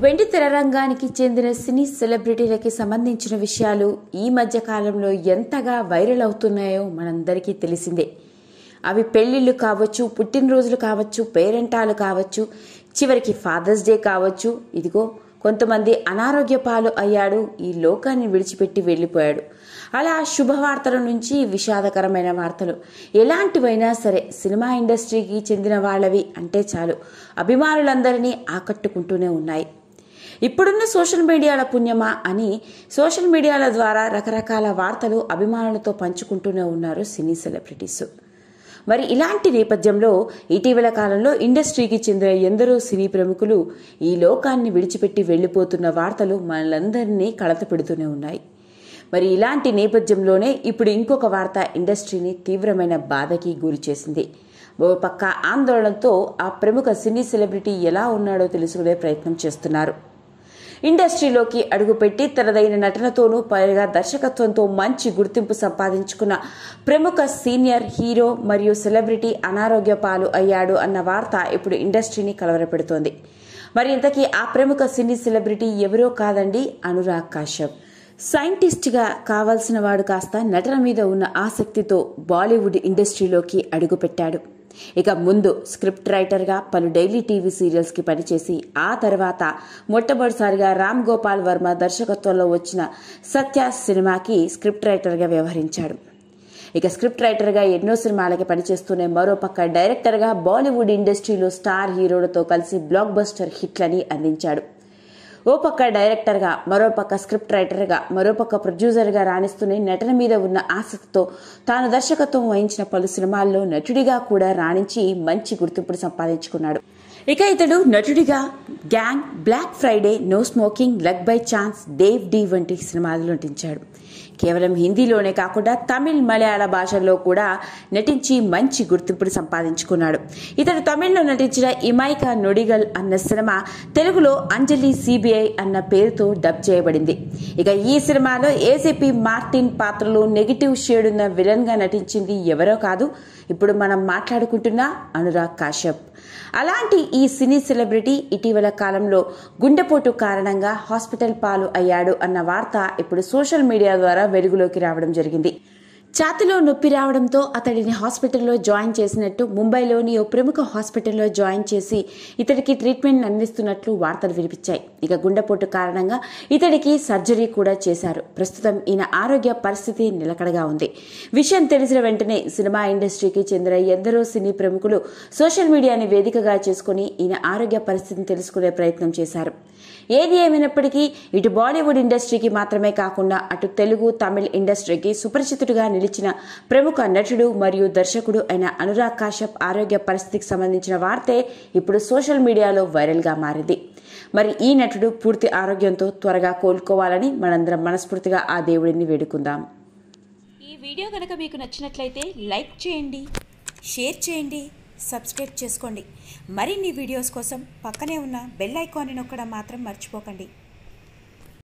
వెండి రంగానికి చెందిన సినీ సెలబ్రిటీలకి సంబంధించిన విషయాలు ఈ మధ్య కాలంలో ఎంతగా వైరల్ అవుతున్నాయో మనందరికీ తెలిసిందే అవి పెళ్ళిళ్ళు కావచ్చు పుట్టినరోజులు కావచ్చు పేరెంటాలు కావచ్చు చివరికి ఫాదర్స్ డే కావచ్చు ఇదిగో కొంతమంది అనారోగ్య పాలు అయ్యాడు ఈ లోకాన్ని విడిచిపెట్టి వెళ్ళిపోయాడు అలా శుభవార్తల నుంచి విషాదకరమైన వార్తలు ఎలాంటివైనా సరే సినిమా ఇండస్ట్రీకి చెందిన వాళ్ళవి అంటే చాలు అభిమానులందరినీ ఆకట్టుకుంటూనే ఉన్నాయి ఇప్పుడున్న సోషల్ మీడియాల పుణ్యమా అని సోషల్ మీడియాల ద్వారా రకరకాల వార్తలు అభిమానులతో పంచుకుంటూనే ఉన్నారు సినీ సెలబ్రిటీస్ మరి ఇలాంటి నేపథ్యంలో ఇటీవల కాలంలో ఇండస్ట్రీకి చెందిన ఎందరో సినీ ప్రముఖులు ఈ లోకాన్ని విడిచిపెట్టి వెళ్ళిపోతున్న వార్తలు మనలందరినీ పెడుతూనే ఉన్నాయి మరి ఇలాంటి నేపథ్యంలోనే ఇప్పుడు ఇంకొక వార్త ఇండస్ట్రీని తీవ్రమైన బాధకి గురి చేసింది ఓ పక్క ఆందోళనతో ఆ ప్రముఖ సినీ సెలబ్రిటీ ఎలా ఉన్నాడో తెలుసుకునే ప్రయత్నం చేస్తున్నారు ఇండస్ట్రీలోకి అడుగుపెట్టి తనదైన నటనతోనూ పైగా దర్శకత్వంతో మంచి గుర్తింపు సంపాదించుకున్న ప్రముఖ సీనియర్ హీరో మరియు సెలబ్రిటీ అనారోగ్య పాలు అయ్యాడు అన్న వార్త ఇప్పుడు ఇండస్ట్రీని కలవరపెడుతోంది మరి ఇంతకీ ఆ ప్రముఖ సినీ సెలబ్రిటీ ఎవరో కాదండి అనురాగ్ కాశ్యప్ సైంటిస్ట్గా కావాల్సిన వాడు కాస్త నటన మీద ఉన్న ఆసక్తితో బాలీవుడ్ ఇండస్ట్రీలోకి అడుగుపెట్టాడు ఇక ముందు స్క్రిప్ట్ రైటర్గా పలు డైలీ టీవీ సీరియల్స్కి పనిచేసి ఆ తర్వాత మొట్టమొదటిసారిగా రామ్ గోపాల్ వర్మ దర్శకత్వంలో వచ్చిన సత్య సినిమాకి స్క్రిప్ట్ రైటర్గా వ్యవహరించాడు ఇక స్క్రిప్ట్ రైటర్గా ఎన్నో సినిమాలకి పనిచేస్తూనే మరోపక్క డైరెక్టర్గా బాలీవుడ్ ఇండస్ట్రీలో స్టార్ హీరోలతో కలిసి బ్లాక్ బస్టర్ హిట్లని అందించాడు ఓ పక్క డైరెక్టర్గా మరోపక్క స్క్రిప్ట్ రైటర్గా మరోపక్క ప్రొడ్యూసర్గా రాణిస్తూనే నటన మీద ఉన్న ఆసక్తితో తాను దర్శకత్వం వహించిన పలు సినిమాల్లో నటుడిగా కూడా రాణించి మంచి గుర్తింపును సంపాదించుకున్నాడు ఇక ఇతడు నటుడిగా gang black Friday no smoking luck by chance Dev D వంటి సినిమాలు నటించాడు కేవలం హిందీలోనే కాకుండా తమిళ్ మలయాళ భాషల్లో కూడా నటించి మంచి గుర్తింపును సంపాదించుకున్నాడు ఇతడు తమిళ్లో నటించిన ఇమైకా నొడిగల్ అన్న సినిమా తెలుగులో అంజలి సిబిఐ అన్న పేరుతో డబ్ చేయబడింది ఇక ఈ సినిమాలో ఏసీపీ మార్టిన్ పాత్రలో నెగిటివ్ షేడ్ ఉన్న గా నటించింది ఎవరో కాదు ఇప్పుడు మనం మాట్లాడుకుంటున్న అనురాగ్ కాశ్యప్ అలాంటి ఈ సినీ సెలబ్రిటీ ఇటీవల కాలంలో గుండెపోటు కారణంగా హాస్పిటల్ పాలు అయ్యాడు అన్న వార్త ఇప్పుడు సోషల్ మీడియా ద్వారా వెలుగులోకి రావడం జరిగింది ఛాతిలో నొప్పి రావడంతో అతడిని హాస్పిటల్లో జాయిన్ చేసినట్టు ముంబైలోని ఓ ప్రముఖ హాస్పిటల్లో జాయిన్ చేసి ఇతడికి ట్రీట్మెంట్ అందిస్తున్నట్లు వార్తలు వినిపించాయి ఇక గుండెపోటు కారణంగా ఇతడికి సర్జరీ కూడా చేశారు ప్రస్తుతం ఈయన ఆరోగ్య పరిస్థితి నిలకడగా ఉంది విషయం తెలిసిన వెంటనే సినిమా ఇండస్ట్రీకి చెందిన ఎందరో సినీ ప్రముఖులు సోషల్ మీడియాని వేదికగా చేసుకుని ఈయన ఆరోగ్య పరిస్థితిని తెలుసుకునే ప్రయత్నం చేశారు ఏది ఏమైనప్పటికీ ఇటు బాలీవుడ్ ఇండస్ట్రీకి మాత్రమే కాకుండా అటు తెలుగు తమిళ్ ఇండస్ట్రీకి సుపరిచితుడిగా నిలిచిన ప్రముఖ నటుడు మరియు దర్శకుడు అయిన అనురాగ్ కాశ్యప్ ఆరోగ్య పరిస్థితికి సంబంధించిన వార్తే ఇప్పుడు సోషల్ మీడియాలో వైరల్గా మారింది మరి ఈ నటుడు పూర్తి ఆరోగ్యంతో త్వరగా కోలుకోవాలని మనందరం మనస్ఫూర్తిగా ఆ దేవుడిని వేడుకుందాం ఈ వీడియో కనుక మీకు నచ్చినట్లయితే లైక్ చేయండి షేర్ చేయండి సబ్స్క్రైబ్ చేసుకోండి మరిన్ని వీడియోస్ కోసం పక్కనే ఉన్న బెల్ ఐకాన్ని నొక్కడం మాత్రం మర్చిపోకండి